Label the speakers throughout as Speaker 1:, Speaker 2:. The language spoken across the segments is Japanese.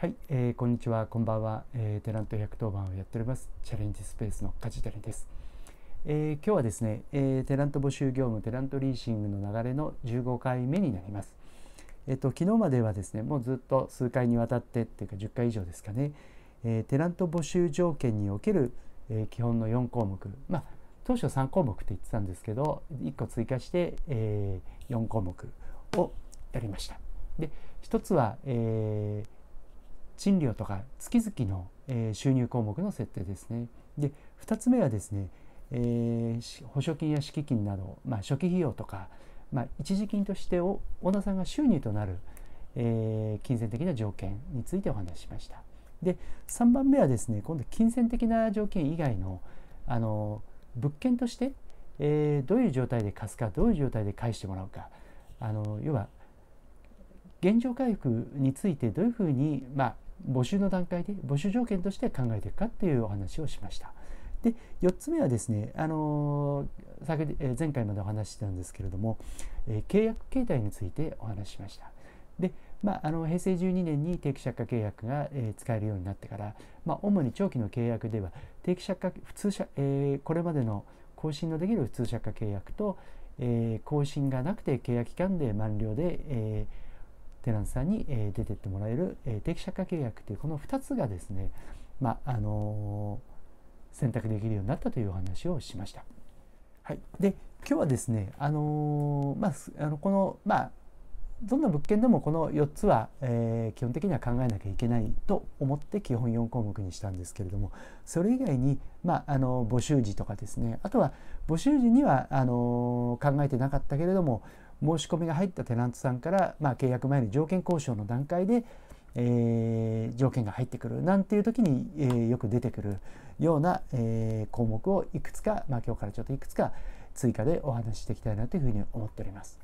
Speaker 1: はい、えー、こんにちは、こんばんは、えー、テナント110番をやっておりますチャレンジスペースの梶谷です、えー、今日はですね、えー、テナント募集業務テナントリーシングの流れの15回目になりますえっ、ー、と昨日まではですねもうずっと数回にわたってっていうか10回以上ですかね、えー、テナント募集条件における、えー、基本の4項目まあ当初3項目って言ってたんですけど1個追加して、えー、4項目をやりましたで一つは、えー賃料とか月々の、え収入項目の設定ですね。で2つ目はですね、えー、保証金や敷金など、まあ、初期費用とか、まあ、一時金としてオーナーさんが収入となる、えー、金銭的な条件についてお話ししました。で3番目はですね今度金銭的な条件以外のあの物件として、えー、どういう状態で貸すかどういう状態で返してもらうかあの要は現状回復についてどういうふうに、まあ、募集の段階で募集条件として考えていくかっていうお話をしました。で4つ目はですね、あの先え前回までお話ししたんですけれども、え契約形態についてお話ししました。で、まあ、あの平成12年に定期借家契約が、え使えるようになってから、まあ、主に長期の契約では定期借家普通借、えー、これまでの更新のできる普通借家契約と、えー、更新がなくて契約期間で満了で、えーテランさんに、え出てってもらえる、え定期借家契約というこの2つがですね、まあの選択できるようになったというお話をしました。はい、で今日はですね、あのまあ、あのこの、まあ、どんな物件でもこの4つは、えー、基本的には考えなきゃいけないと思って基本4項目にしたんですけれどもそれ以外に、まあ、あの募集時とかですねあとは募集時にはあの考えてなかったけれども申し込みが入ったテナントさんから、まあ、契約前に条件交渉の段階で、えー、条件が入ってくるなんていう時に、えー、よく出てくるような、えー、項目をいくつか、まあ、今日からちょっといくつか追加でお話ししていきたいなというふうに思っております。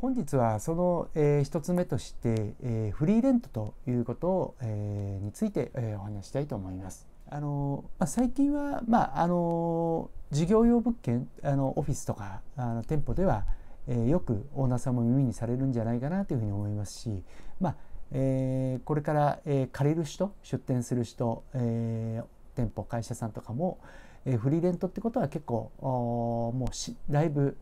Speaker 1: 本日はその、えー、一つ目として、えー、フリーレントということを、えー、について、えー、お話したいと思います。あのまあ、最近は、まあ、あの事業用物件あのオフィスとかあの店舗ではえー、よくオーナーさんも耳にされるんじゃないかなというふうに思いますし、まあえー、これから、えー、借りる人出店する人、え店舗会社さんとかも、えフリーレントってことは結構もうしだいぶ、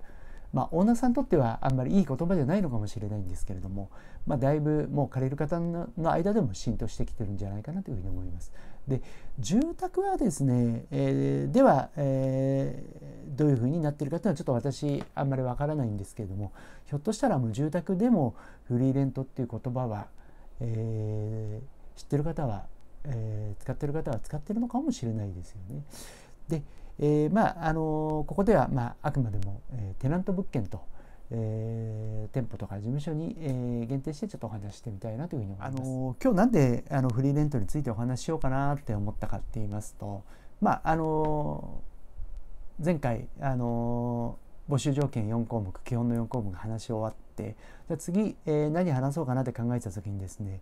Speaker 1: まあ、オーナーさんにとってはあんまりいい言葉じゃないのかもしれないんですけれども、まあ、だいぶもう借りる方の間でも浸透してきてるんじゃないかなというふうに思います。で住宅はですね、えー、では、えー、どういうふうになってるかというのはちょっと私あんまりわからないんですけれどもひょっとしたらもう住宅でもフリーレントっていう言葉は、えー、知ってる方は、え使ってる方は使ってるのかもしれないですよね。で、えまああのここでは、まあ、あくまでも、えテナント物件と。えー、店舗とか事務所に、えー、限定してちょっとお話してみたいなというふうに思います。あの今日なんであのフリーレントについてお話ししようかなって思ったかって言いますと、まああの前回あの募集条件4項目基本の4項目が話し終わってじゃ次、えー、何話そうかなって考えた時にですね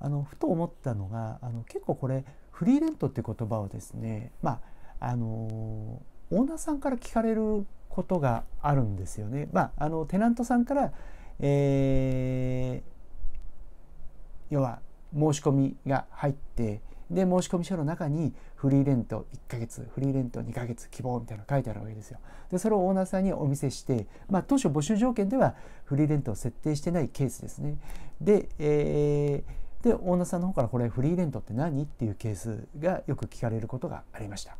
Speaker 1: あのふと思ったのがあの結構これフリーレントって言葉をですねまああのオーナーさんから聞かれることがあるんですよね。まあ、あのテナントさんから、えー、要は申し込みが入ってで申込書の中にフリーレント1ヶ月フリーレント2ヶ月希望みたいなの書いてあるわけですよ。でそれをオーナーさんにお見せして、まあ、当初募集条件ではフリーレントを設定してないケースですね。で,、えー、でオーナーさんの方からこれフリーレントって何っていうケースがよく聞かれることがありました。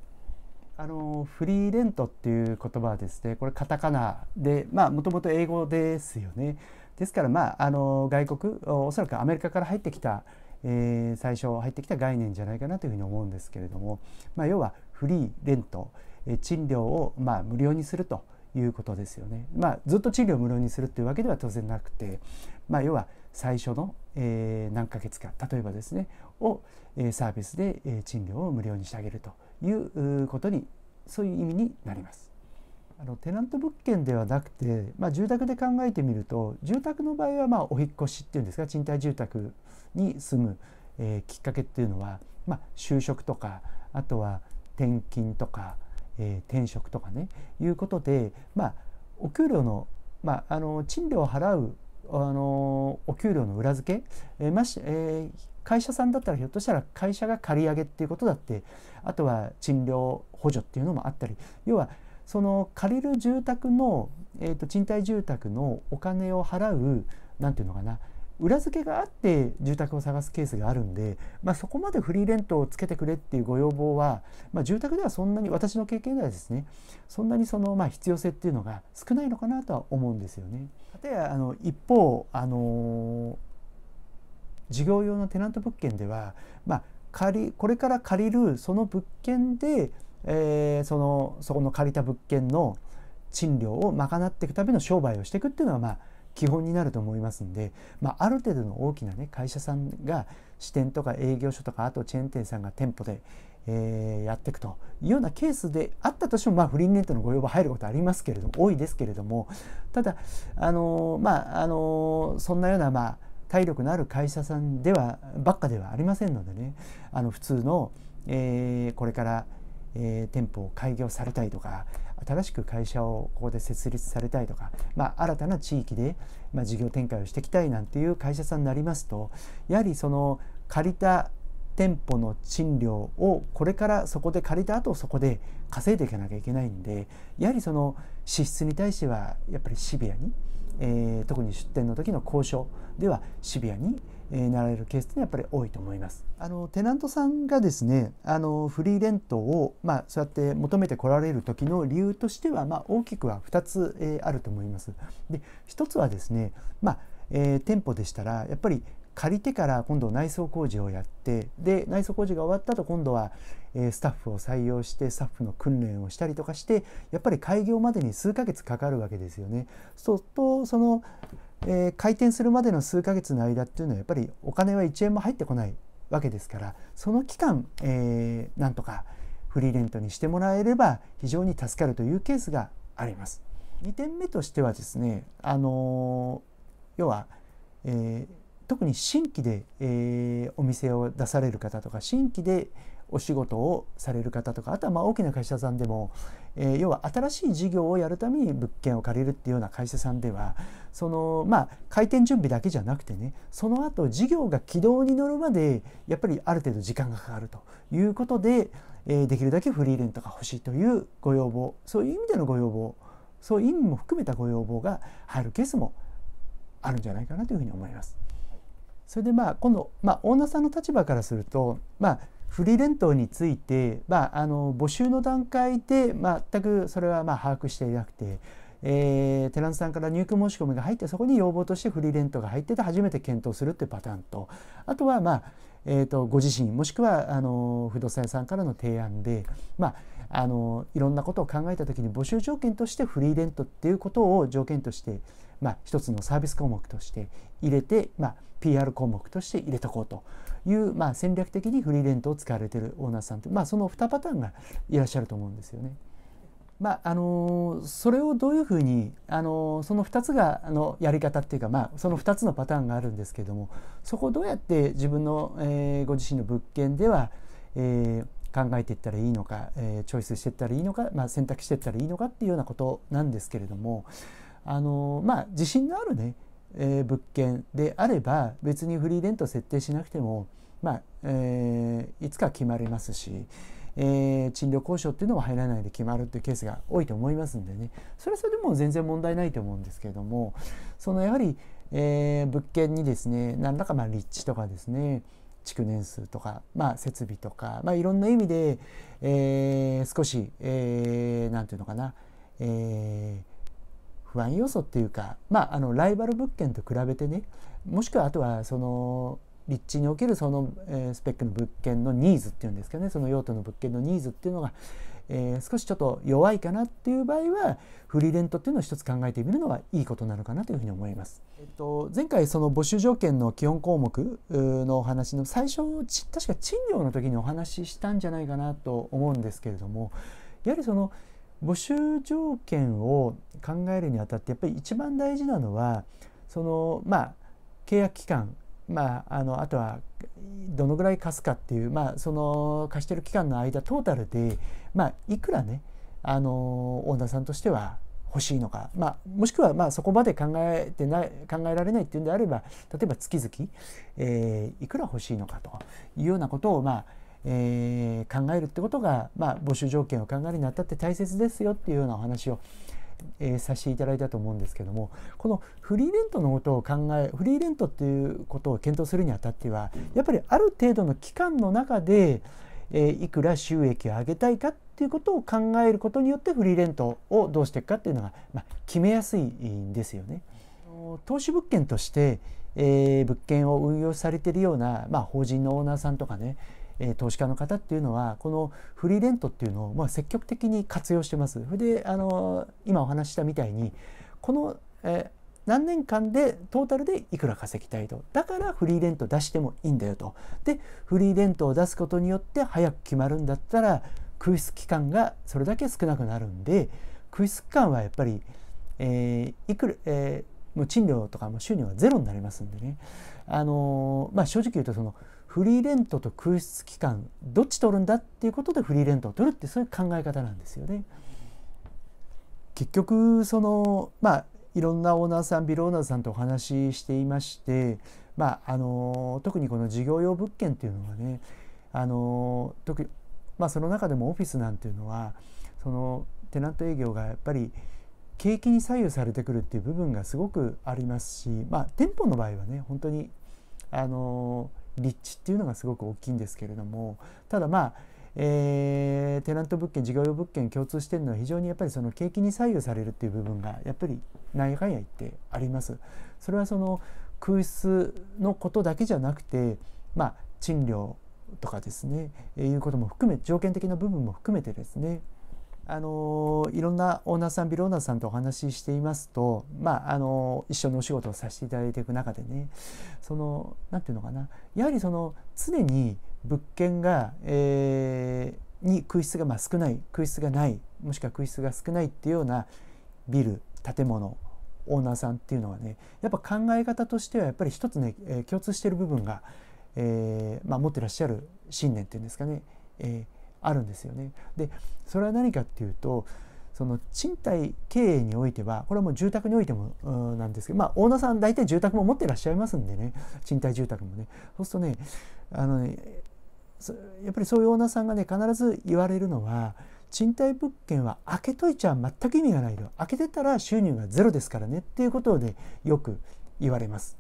Speaker 1: あのフリーレントっていう言葉はですねこれカタカナでまあもともと英語ですよねですからまああの外国おそらくアメリカから入ってきた、えー、最初入ってきた概念じゃないかなというふうに思うんですけれども、まあ、要はフリーレント、えー、賃料をまあ無料にするということですよね。まあ、ずっと賃料無料にするっていうわけでは当然なくて、まあ、要は最初の、えー、何ヶ月か例えばですねを、えー、サービスで、えー、賃料を無料にしてあげると。いうことにそういう意味になります。あのテナント物件ではなくて、まあ、住宅で考えてみると住宅の場合はまお引越しっていうんですか賃貸住宅に住む、えー、きっかけっていうのは、まあ、就職とかあとは転勤とか、えー、転職とかねいうことで、まあ、お給料の,、まあの賃料を払うあのお給料の裏付け、えー、ましえー、会社さんだったらひょっとしたら会社が借り上げっていうことだってあとは賃料補助っていうのもあったり要はその借りる住宅の、えー、と賃貸住宅のお金を払う何て言うのかな裏付けがあって住宅を探すケースがあるんで、まあ、そこまでフリーレントをつけてくれっていうご要望は、まあ、住宅ではそんなに私の経験ではですねそんなにそのまあ必要性っていうのが少ないのかなとは思うんですよね。例えばあの一方、あのー、事業用のテナント物件では、まあ、借これから借りるその物件で、えー、そのそこの借りた物件の賃料を賄っていくための商売をしていくっていうのはまあ基本になると思いますんで、まあ、ある程度の大きな、ね、会社さんが支店とか営業所とかあとチェーン店さんが店舗で、えー、やっていくというようなケースであったとしても、まあ、不倫ネットのご要望入ることありますけれども多いですけれどもただあのー、まああのー、そんなようなまあ体力のある会社さんではばっかではありませんのでねあの普通の、えー、これから、えー、店舗を開業されたいとか新しく会社をここで設立されたいとか、まあ、新たな地域で、まあ、事業展開をしていきたいなんていう会社さんになりますとやはりその借りた店舗の賃料をこれからそこで借りた後そこで稼いでいかなきゃいけないんでやはりその支出に対してはやっぱりシビアに。えー、特に出店の時の交渉ではシビアになられるケースってやっぱり多いと思います。あのテナントさんがですねあのフリーレントを、まあ、そうやって求めてこられる時の理由としては、まあ、大きくは2つ、えー、あると思います。で1つはですね、まあえー、店舗でしたらやっぱり借りてから今度内装工事をやってで内装工事が終わったと今度は、えスタッフを採用してスタッフの訓練をしたりとかしてやっぱり開業までに数ヶ月かかるわけですよね。そうとその、えー、開店するまでの数ヶ月の間っていうのはやっぱりお金は1円も入ってこないわけですからその期間、えー、なんとかフリーレントにしてもらえれば非常に助かるというケースがあります。2点目としてはですね、あのー、要は、えー特に新規で、えー、お店を出される方とか新規でお仕事をされる方とかあとはまあ大きな会社さんでも、えー、要は新しい事業をやるために物件を借りるっていうような会社さんではそのまあ開店準備だけじゃなくてねその後事業が軌道に乗るまでやっぱりある程度時間がかかるということで、えー、できるだけフリーレントが欲しいというご要望そういう意味でのご要望そういう意味も含めたご要望が入るケースもあるんじゃないかなというふうに思います。それでまあ今度、まあ、オーナーさんの立場からすると、まあ、フリーレントについて、まあ、あの募集の段階で全くそれはまあ把握していなくて、えー、テランさんから入居申し込みが入ってそこに要望としてフリーレントが入ってて初めて検討するっていうパターンとあとはまあえーと、とご自身もしくはあの不動産屋さんからの提案で、まあ、あのいろんなことを考えた時に募集条件としてフリーレントっていうことを条件としてまあ、一つのサービス項目として入れて、まあ、PR 項目として入れとこうという、まあ、戦略的にフリーレントを使われてるオーナーさんって、まあ、その2パターンがいらっしゃると思うんですよね。まああのそれをどういうふうに、あのその2つがあのやり方っていうか、まあ、その2つのパターンがあるんですけどもそこをどうやって自分の、えー、ご自身の物件では、えー、考えていったらいいのか、えー、チョイスしていったらいいのか、まあ、選択していったらいいのかっていうようなことなんですけれどもあのまあ自信のあるね、えー、物件であれば別にフリーレント設定しなくても、まあえー、いつか決まりますし、えー、賃料交渉っていうのも入らないで決まるっていうケースが多いと思いますんでねそれはそれでも全然問題ないと思うんですけれどもそのやはり、えー、物件にですね何らかまあ立地とかですね築年数とか、まあ、設備とか、まあ、いろんな意味で、えー、少し何、えー、て言うのかな、えー不安要素っていうか、まあ、あのライバル物件と比べてねもしくはあとはその立地におけるその、えー、スペックの物件のニーズっていうんですかねその用途の物件のニーズっていうのが、えー、少しちょっと弱いかなっていう場合はフリーレントっていうのを一つ考えてみるのはいいことなのかなというふうに思います。えっと、前回その募集条件の基本項目のお話の最初確か賃料の時にお話ししたんじゃないかなと思うんですけれどもやはりその募集条件を考えるにあたってやっぱり一番大事なのはそのまあ契約期間まあ、あのあとはどのぐらい貸すかっていう、まあ、その貸してる期間の間トータルで、まあ、いくらねあのオーナーさんとしては欲しいのか、まあ、もしくはまあそこまで考えてない考えられないっていうんであれば例えば月々、えー、いくら欲しいのかというようなことを、まあえー、考えるってことが、まあ、募集条件を考えるにあたって大切ですよっていうようなお話を、えー、させていただいたと思うんですけどもこのフリーレントのことを考えフリーレントっていうことを検討するにあたってはやっぱりある程度の期間の中で、えー、いくら収益を上げたいかっていうことを考えることによってフリーレントをどうしていくかっていうのが、まあ、決めやすいんですよね。投資物件として、えー、物件を運用されているような、まあ、法人のオーナーさんとかね、えー、投資家の方っていうのはこのフリーレントっていうのを、まあ、積極的に活用してます。であの今お話したみたいにこの、えー何年間でトータルでいくら稼ぎたいとだからフリーレント出してもいいんだよとでフリーレントを出すことによって早く決まるんだったら空室期間がそれだけ少なくなるんで空室期間はやっぱり、えー、いくら、えー、もう賃料とかも収入はゼロになりますんでねあのー、まあ正直言うとそのフリーレントと空室期間どっち取るんだっていうことでフリーレントを取るってそういう考え方なんですよね。結局そのまあいろんなオーナーさんビルオーナーさんとお話ししていまして、まあ、あの特にこの事業用物件っていうのはねあの特に、まあ、その中でもオフィスなんていうのはそのテナント営業がやっぱり景気に左右されてくるっていう部分がすごくありますし、まあ、店舗の場合はね本当にあの立地っていうのがすごく大きいんですけれどもただまあえー、テナント物件事業用物件共通してるのは非常にやっぱりその景気に左右されるっていう部分がやっぱり何ややってあります。それはその空室のことだけじゃなくて、まあ、賃料とかですね、えー、いうことも含め条件的な部分も含めてですねあのいろんなオーナーさんビルオーナーさんとお話ししていますと、まあ、あの一緒にお仕事をさせていただいていく中でねその何て言うのかなやはりその常に物件が、えー、に空室がまあ少ない空室がないもしくは空室が少ないっていうようなビル建物オーナーさんっていうのはねやっぱ考え方としてはやっぱり一つね、えー、共通してる部分が、えー、まあ、持ってらっしゃる信念っていうんですかね、えーあるんですよね。でそれは何かっていうとその賃貸経営においてはこれはもう住宅においてもなんですけどまあオーナーさん大体住宅も持ってらっしゃいますんでね賃貸住宅もね。そうするとねあのねやっぱりそういうオーナーさんがね必ず言われるのは賃貸物件は開けといちゃ全く意味がないと開けてたら収入がゼロですからねっていうことでよく言われます。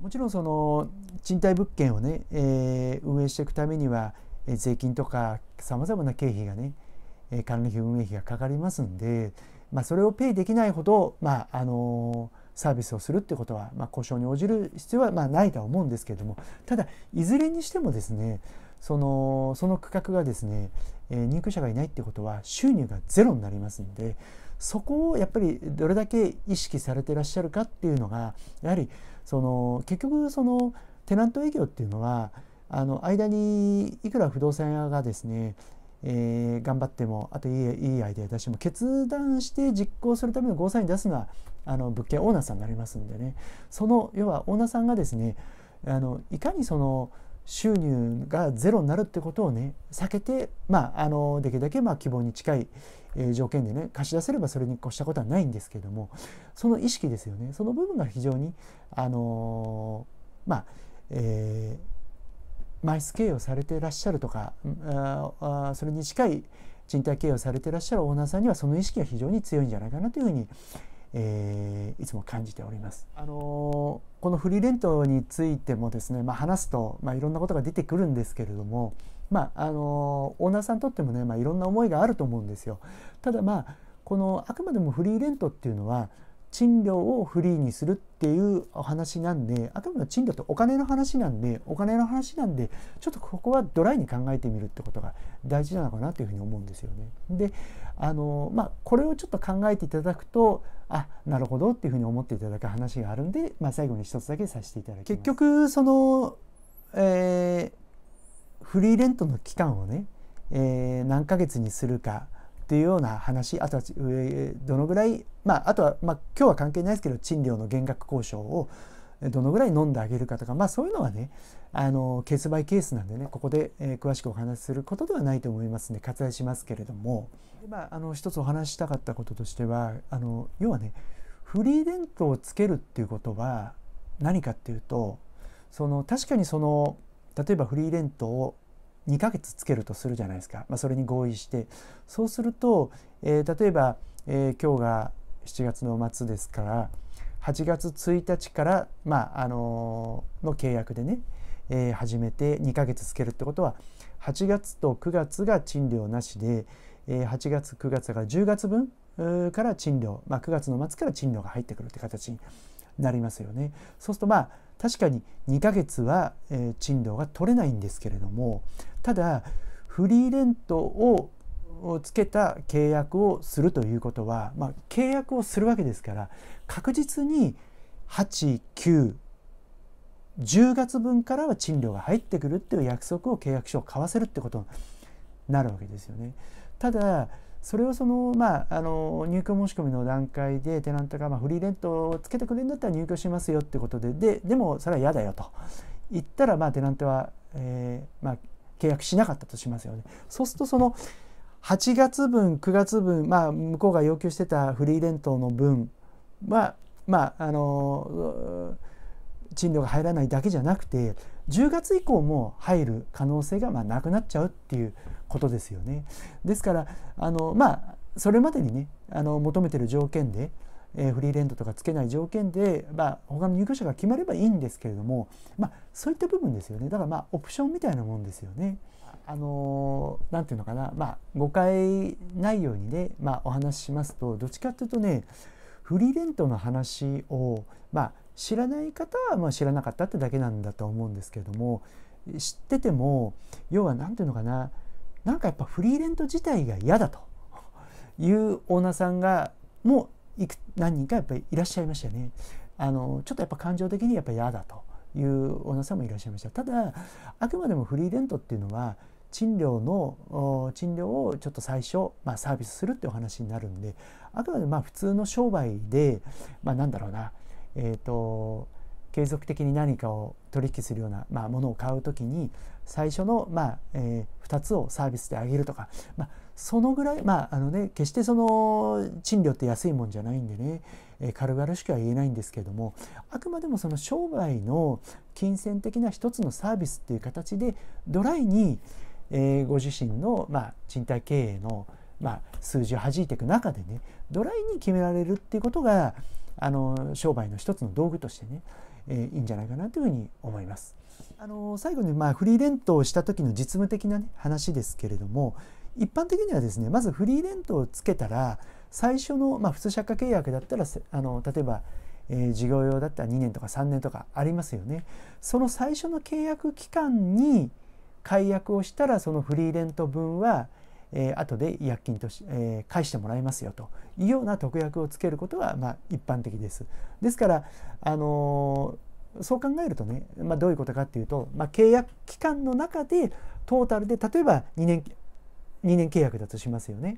Speaker 1: もちろんその賃貸物件をね、えー、運営していくためには税金とかさまざまな経費がね管理費運営費がかかりますんで、まあ、それをペイできないほど、まああのサービスをするってことは、まあ、故障に応じる必要はまあないとは思うんですけれどもただいずれにしてもですねそのその区画がですね、えー、入居者がいないってことは収入がゼロになりますんでそこをやっぱりどれだけ意識されてらっしゃるかっていうのがやはりその結局そのテナント営業っていうのはあの間にいくら不動産屋がですねえー、頑張ってもあといいいいアイデア出しても決断して実行するためのゴーサイン出すのはあの物件オーナーさんになりますんでねその要はオーナーさんがですねあのいかにその収入がゼロになるってことをね避けて、まあ、あのできるだけまあ希望に近い、えー、条件でね貸し出せればそれに越したことはないんですけどもその意識ですよねその部分が非常にあのー、まあえー枚数経営をされていらっしゃるとかあそれに近い賃貸経営をされていらっしゃるオーナーさんにはその意識が非常に強いんじゃないかなというふうに、えー、いつも感じております。あのー、このフリーレントについてもですね、まあ、話すと、まあ、いろんなことが出てくるんですけれども、まああのー、オーナーさんにとってもね、まあ、いろんな思いがあると思うんですよ。ただまあこのあくまでもフリーレントっていうのは賃料をフリーにするっていうお話なんであくまで賃料ってお金の話なんでお金の話なんでちょっとここはドライに考えてみるってことが大事なのかなというふうに思うんですよね。であのまあこれをちょっと考えていただくとあなるほどっていうふうに思っていただく話があるんで、まあ、最後に一つだけさせていただきます。結局その、えー、フリーレントの期間をね、えー、何ヶ月にするか。っていうような話あとはどのぐらい、まあ、あとは、まあ、今日は関係ないですけど賃料の減額交渉をどのぐらい飲んであげるかとか、まあ、そういうのはねあのケースバイケースなんでねここで、えー、詳しくお話しすることではないと思いますんで割愛しますけれども、まあ、あの一つお話したかったこととしてはあの要はねフリーレントをつけるっていうことは何かっていうとその確かにその例えばフリーレントを2ヶ月つけるとするじゃないですか、まあ、それに合意してそうすると、えー、例えば、えー、今日が7月の末ですから8月1日から、まああのー、の契約でね、えー、始めて2ヶ月つけるってことは8月と9月が賃料なしで、えー、8月9月がか10月分から賃料、まあ、9月の末から賃料が入ってくるって形になりますよね。そうするとまあ確かに2ヶ月は、賃料が取れないんですけれどもただフリーレントをつけた契約をするということは、まあ、契約をするわけですから確実に8910月分からは賃料が入ってくるっていう約束を契約書を交わせるってことになるわけですよね。ただそれをその、まあ、あの入居申し込みの段階でテナントが、まあ、フリーレントをつけてくれるんだったら入居しますよってことでででもそれは嫌だよと言ったら、まあ、テナントは、えーまあ、契約しなかったとしますよね。そうするとその8月分9月分、まあ、向こうが要求してたフリーレントの分は、まあ、あの賃料が入らないだけじゃなくて10月以降も入る可能性がまあなくなっちゃうっていうことですよね。ですからあの、まあ、それまでにねあの求めてる条件でえフリーレントとかつけない条件で、まあ、他の入居者が決まればいいんですけれども、まあ、そういった部分ですよねだからまあオプションみたいなもんですよね。あのー、て言うのかな、まあ、誤解ないようにね、まあ、お話ししますとどっちかっていうとねフリーレントの話を、まあ、知らない方はま知らなかったってだけなんだと思うんですけれども知ってても要は何て言うのかななんかやっぱフリーレント自体が嫌だというオーナーさんがもういく何人かやっぱりいらっしゃいましたよね。あのちょっとやっぱ感情的にやっぱ嫌だというオーナーさんもいらっしゃいました。ただあくまでもフリーレントっていうのは賃料の賃料をちょっと最初、まあ、サービスするってお話になるんであくまでまあ普通の商売で、まあ、なんだろうな、えーと、継続的に何かを取引するような、まあ、ものを買うときに最初の、まあえー、2つをサービスであげるとか、まあ、そのぐらいまああのね決してその賃料って安いもんじゃないんでね、え軽々しくは言えないんですけどもあくまでもその商売の金銭的な一つのサービスっていう形でドライに、えー、ご自身の、まあ、賃貸経営の、まあ、数字を弾いていく中でねドライに決められるっていうことがあの商売の一つの道具としてね、えー、いいんじゃないかなというふうに思います。あの最後に、まあ、フリーレントをした時の実務的な、ね、話ですけれども一般的にはですねまずフリーレントをつけたら最初の、まあ、普通借家契約だったらあの例えば、えー、事業用だったら2年とか3年とかありますよね。その最初の契約期間に解約をしたらそのフリーレント分は、えー、後で違約金とし、えー、返してもらいますよというような特約をつけることは、まあ、一般的です。ですから、あのー、そう考えるとね、まあ、どういうことかっていうと、まあ、契約期間の中でトータルで例えば2年2年契約だとしますよね。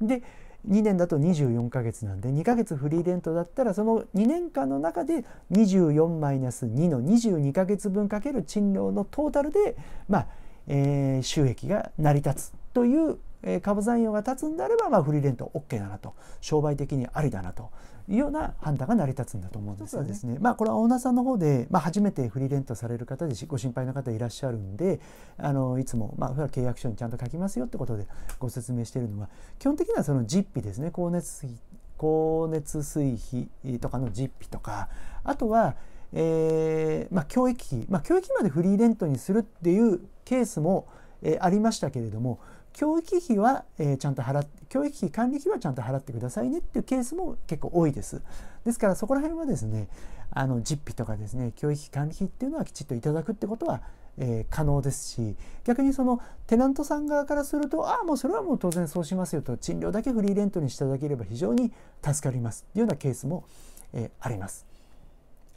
Speaker 1: で2年だと24ヶ月なんで2ヶ月フリーレントだったらその2年間の中で24マイナス2の22ヶ月分かける賃料のトータルで、まあえー、収益が成り立つというえ株残用が立つんであれば、まあ、フリーレント OK だなと商売的にありだなというような判断が成り立つんだと思うんですよね。ですねまあ、これはオーナーさんの方で、まあ、初めてフリーレントされる方でご心配な方いらっしゃるんであのいつも、まあ、契約書にちゃんと書きますよってことでご説明しているのは基本的にはその実費ですね光熱費光熱水費とかの実費とかあとはえーまあ、教育費、まあ、教育費までフリーレントにするっていうケースも、えー、ありましたけれども教育費は、えー、ちゃんと払って教育費管理費はちゃんと払ってくださいねっていうケースも結構多いですですからそこら辺はですねあの実費とかですね教育費管理費っていうのはきちっといただくってことはえー、可能ですし逆にそのテナントさん側からするとああもうそれはもう当然そうしますよと賃料だけフリーレントにしていただければ非常に助かりますというようなケースも、えー、あります。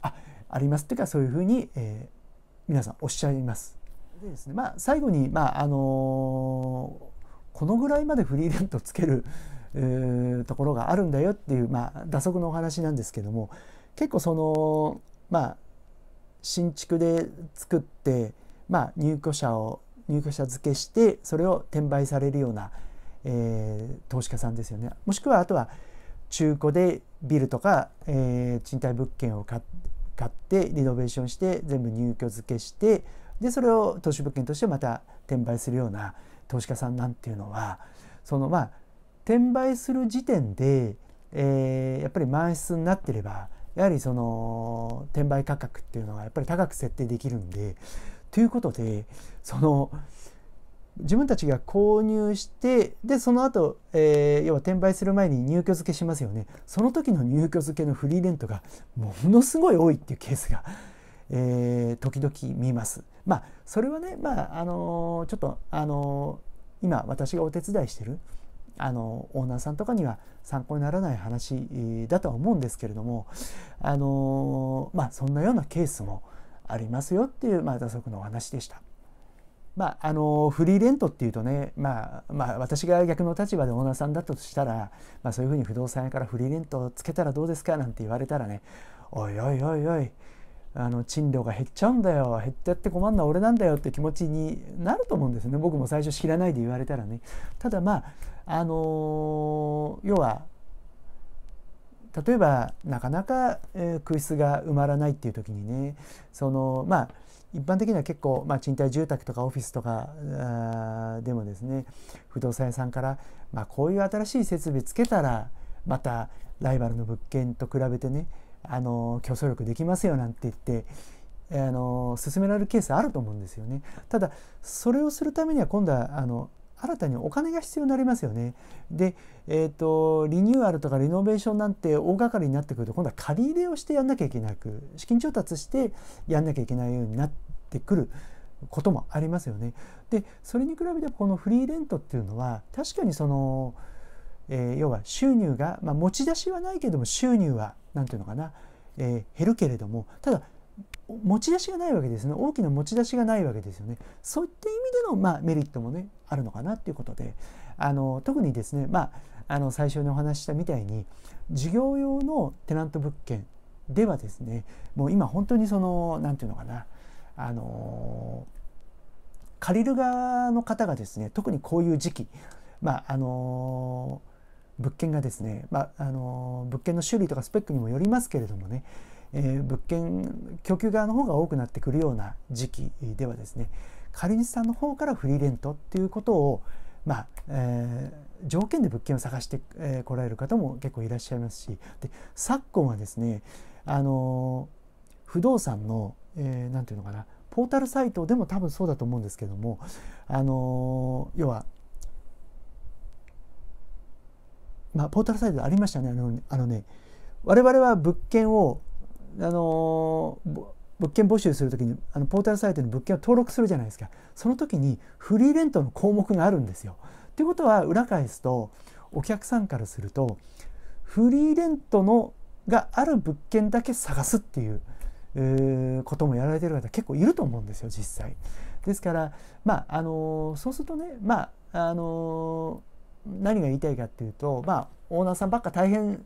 Speaker 1: あありますっていうかそういうふうに、えー、皆さんおっしゃいます。でですねまあ、最後に、まああのこのぐらいまでフリーレントつける、えー、ところがあるんだよっていう、まあ、打足のお話なんですけども結構そのまあ新築で作って、まあ、入居者を入居者付けしてそれを転売されるような、えー、投資家さんですよね。もしくはあとは中古でビルとか、えー、賃貸物件を買ってリノベーションして全部入居付けしてでそれを投資物件としてまた転売するような、投資家さんなんていうのはそのまあ転売する時点で、えー、やっぱり満室になってればやはりその転売価格っていうのがやっぱり高く設定できるんでということでその自分たちが購入してでその後、えー、要は転売する前に入居付けしますよねその時の入居付けのフリーレントがものすごい多いっていうケースがえー、時々見ます。まあそれはね、まああのー、ちょっと、あのー、今私がお手伝いしてる、あのオーナーさんとかには参考にならない話だとは思うんですけれども、あのまあ、そんなようなケースもありますよっていう、まあ、打足のお話でした。まあ、あのフリーレントっていうとね、まあまあ、私が逆の立場でオーナーさんだったとしたら、まあ、そういうふうに不動産屋からフリーレントをつけたらどうですかなんて言われたらねおいおいおいおいあの賃料が減っちゃうんだよ減っちゃって困るのは俺なんだよって気持ちになると思うんですね僕も最初知らないで言われたらねただまああのー、要は例えばなかなか、えー、空室が埋まらないっていう時にねそのまあ一般的には結構、まあ、賃貸住宅とかオフィスとかあでもですね不動産屋さんから、まあ、こういう新しい設備つけたらまたライバルの物件と比べてねあの競争力できますよなんて言ってあの進められるケースあると思うんですよね。ただそれをするためには今度はあの新たにお金が必要になりますよね。で、えーと、リニューアルとかリノベーションなんて大掛かりになってくると今度は借り入れをしてやんなきゃいけなく資金調達してやんなきゃいけないようになってくることもありますよね。でそれに比べてこのフリーレントっていうのは確かにその、えー、要は収入が、まあ、持ち出しはないけども収入は何ていうのかな、えー、減るけれどもただ持ち出しがないわけですね大きな持ち出しがないわけですよねそういった意味での、まあ、メリットもねあるのかなっていうことであの特にですね、まあ、あの最初にお話したみたいに事業用のテナント物件ではですねもう今本当にその何て言うのかなあの借りる側の方がですね特にこういう時期まああのー物件がですね、まあ、あの物件の種類とかスペックにもよりますけれどもね、えー、物件供給側の方が多くなってくるような時期ではですね借り主さんの方からフリーレントっていうことを、まあえー、条件で物件を探してこ、え来られる方も結構いらっしゃいますしで昨今はですねあの不動産の何、えー、て言うのかなポータルサイトでも多分そうだと思うんですけどもあの要はまあ、ポータルサイトでありましたねあのあのね我々は物件をあの物件募集する時にあのポータルサイトに物件を登録するじゃないですかその時にフリーレントの項目があるんですよ。ということは裏返すとお客さんからするとフリーレントのがある物件だけ探すっていう、えー、こともやられてる方結構いると思うんですよ実際。ですからまああのそうするとねまああの何が言いたいかっていうと、まあ、オーナーさんばっか大変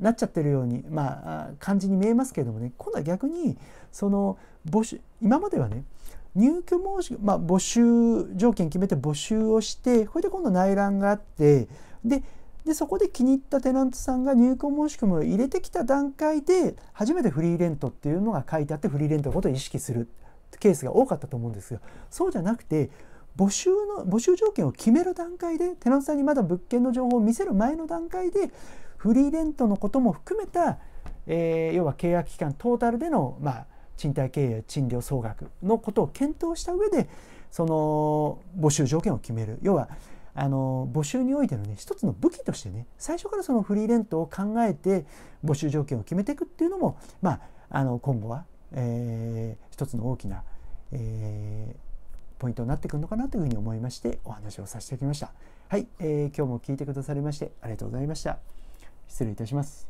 Speaker 1: なっちゃってるように、まあ、感じに見えますけれどもね今度は逆にその募集今まではね入居申し、まあ、募集条件決めて募集をしてこれで今度内覧があってででそこで気に入ったテナントさんが入居申し込みを入れてきた段階で初めてフリーレントっていうのが書いてあってフリーレントのことを意識するケースが多かったと思うんですよそうじゃなくて募集の募集条件を決める段階でテナントさんにまだ物件の情報を見せる前の段階でフリーレントのことも含めた、えー、要は契約期間トータルでの、まあ、賃貸契約賃料総額のことを検討した上でその募集条件を決める要はあの募集においてのね一つの武器としてね最初からそのフリーレントを考えて募集条件を決めていくっていうのも、まあ、あの今後は、えー、一つの大きな、えー、ポイントになってくるのかなというふうに思いましてお話をさせてきました。はい、えー、今日も聞いてくださりましてありがとうございました。失礼いたします。